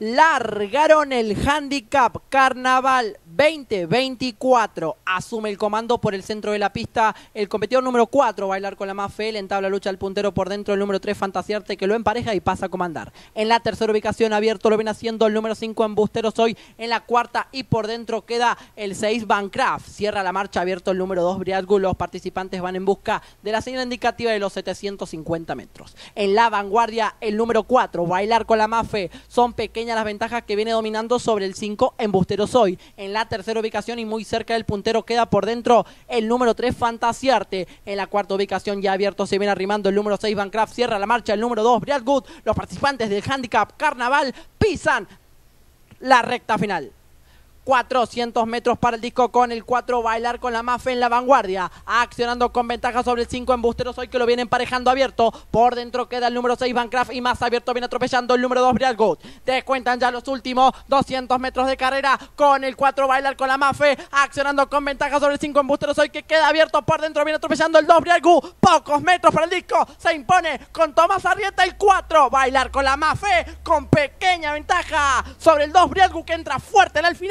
largaron el handicap Carnaval 2024. Asume el comando por el centro de la pista el competidor número 4, Bailar con la mafe fe, en lucha al puntero por dentro el número 3, Fantasiarte, que lo empareja y pasa a comandar. En la tercera ubicación abierto lo viene haciendo el número 5 Embusteros, hoy, en la cuarta y por dentro queda el 6, Bancraft. Cierra la marcha abierto el número 2, Briadgu. Los participantes van en busca de la señal indicativa de los 750 metros. En la vanguardia el número 4, Bailar con la Mafe, son pequeñas las ventajas que viene dominando sobre el 5 Embusteros hoy. En la tercera ubicación y muy cerca del puntero queda por dentro el número 3 Fantasiarte. En la cuarta ubicación ya abierto se viene arrimando el número 6 Bancraft. Cierra la marcha el número 2 Briad Good. Los participantes del handicap Carnaval pisan la recta final. 400 metros para el disco con el 4, bailar con la mafe en la vanguardia, accionando con ventaja sobre el 5 embusteros hoy que lo viene emparejando abierto, por dentro queda el número 6 Bancraft y más abierto viene atropellando el número 2 Brialgo te cuentan ya los últimos 200 metros de carrera con el 4, bailar con la mafe, accionando con ventaja sobre el 5 embusteros hoy que queda abierto, por dentro viene atropellando el 2 Brialgo pocos metros para el disco, se impone con Tomás Arrieta el 4, bailar con la mafe con pequeña ventaja sobre el 2 Brialgo que entra fuerte en el final